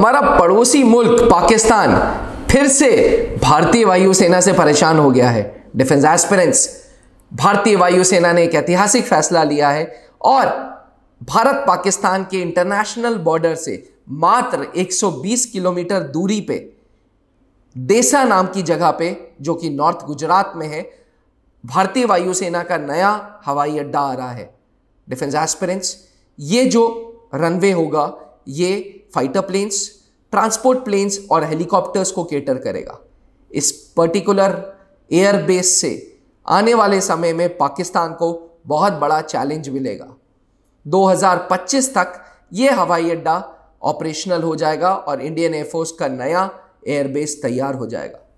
हमारा पड़ोसी मुल्क पाकिस्तान फिर से भारतीय वायुसेना से परेशान हो गया है डिफेंस एस्पिरेंट्स भारतीय वायुसेना ने एक ऐतिहासिक फैसला लिया है और भारत पाकिस्तान के इंटरनेशनल बॉर्डर से मात्र 120 किलोमीटर दूरी पे देसा नाम की जगह पे जो कि नॉर्थ गुजरात में है भारतीय वायुसेना का नया हवाई अड्डा आ रहा है डिफेंस एस्पिरेंट्स ये जो रनवे होगा ये फाइटर प्लेन्स ट्रांसपोर्ट प्लेन्स और हेलीकॉप्टर्स को केटर करेगा इस पर्टिकुलर एयर बेस से आने वाले समय में पाकिस्तान को बहुत बड़ा चैलेंज मिलेगा 2025 तक ये हवाई अड्डा ऑपरेशनल हो जाएगा और इंडियन एयरफोर्स का नया एयरबेस तैयार हो जाएगा